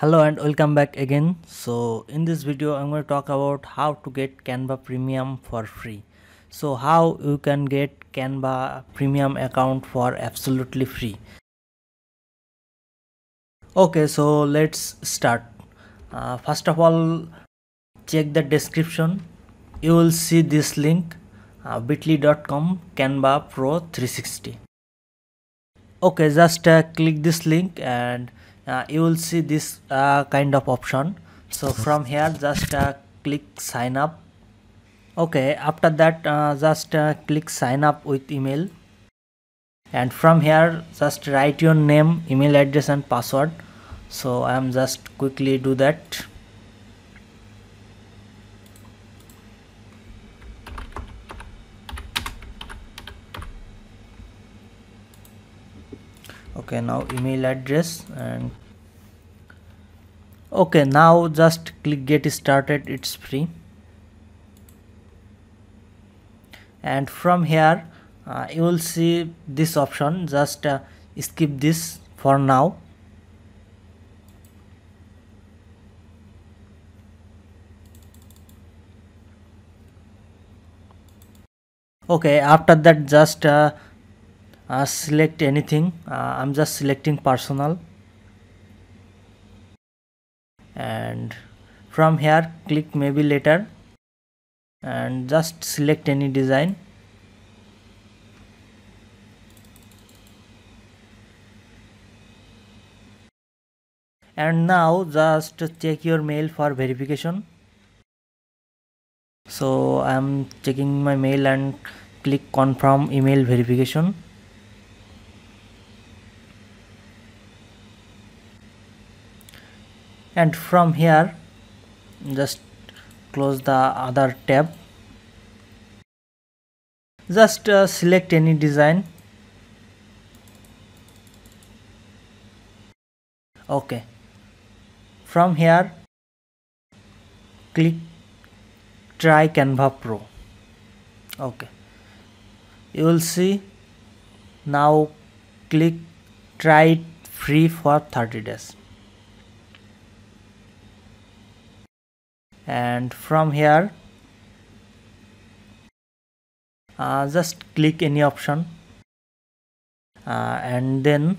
hello and welcome back again so in this video i'm going to talk about how to get canva premium for free so how you can get canva premium account for absolutely free okay so let's start uh, first of all check the description you will see this link uh, bit.ly.com canva pro 360 okay just uh, click this link and uh, you will see this uh, kind of option so from here just uh, click sign up okay after that uh, just uh, click sign up with email and from here just write your name email address and password so i am just quickly do that okay now email address and okay now just click get started it's free and from here uh, you will see this option just uh, skip this for now okay after that just uh, uh select anything uh, i'm just selecting personal and from here click maybe later and just select any design and now just check your mail for verification so i'm checking my mail and click confirm email verification and from here just close the other tab just uh, select any design okay from here click try canva pro okay you will see now click try it free for 30 days and from here uh, just click any option uh, and then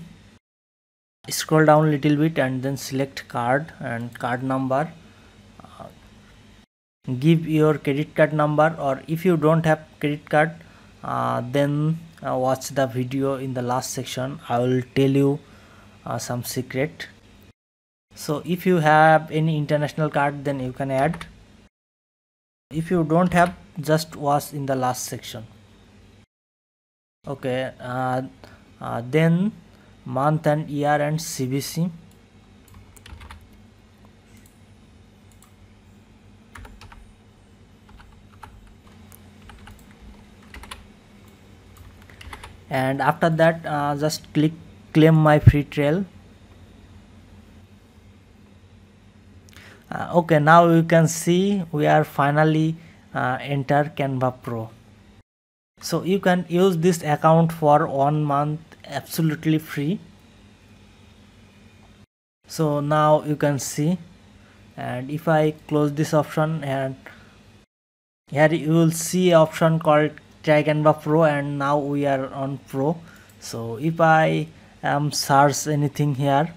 scroll down little bit and then select card and card number uh, give your credit card number or if you don't have credit card uh, then uh, watch the video in the last section i will tell you some secret so if you have any international card then you can add if you don't have just was in the last section okay uh, uh, then month and year and CVC and after that uh, just click claim my free trial uh, okay now you can see we are finally uh, enter canva pro so you can use this account for one month absolutely free so now you can see and if i close this option and here you will see option called try canva pro and now we are on pro so if i am um, search anything here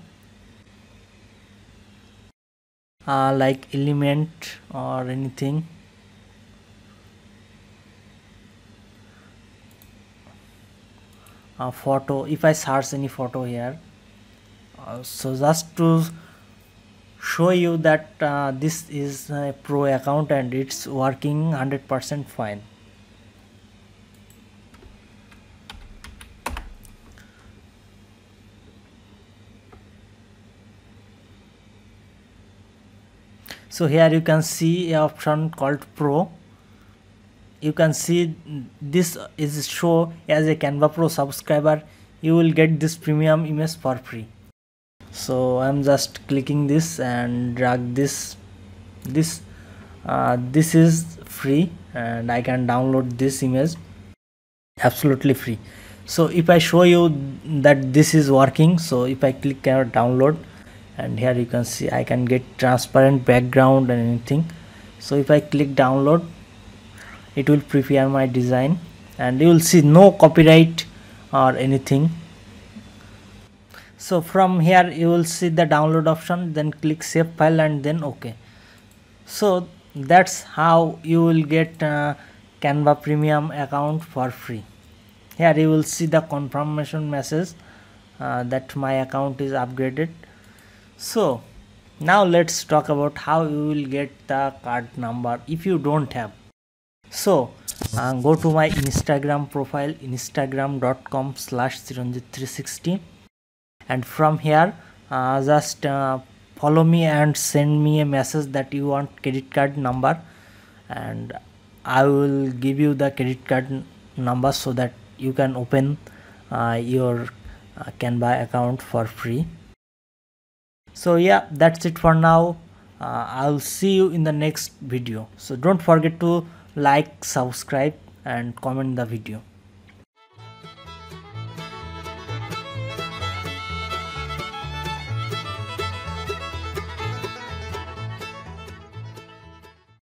uh, like element or anything a uh, photo if I search any photo here uh, so just to show you that uh, this is a pro account and it's working 100% fine so here you can see a option called pro you can see this is show as a canva pro subscriber you will get this premium image for free so i'm just clicking this and drag this this uh, this is free and i can download this image absolutely free so if i show you that this is working so if i click download and here you can see I can get transparent background and anything so if I click download it will prepare my design and you will see no copyright or anything so from here you will see the download option then click save file and then ok so that's how you will get uh, canva premium account for free here you will see the confirmation message uh, that my account is upgraded so now let's talk about how you will get the card number if you don't have so uh, go to my instagram profile instagram.com slash 360 and from here uh, just uh, follow me and send me a message that you want credit card number and i will give you the credit card number so that you can open uh, your uh, canva account for free so yeah that's it for now uh, i'll see you in the next video so don't forget to like subscribe and comment the video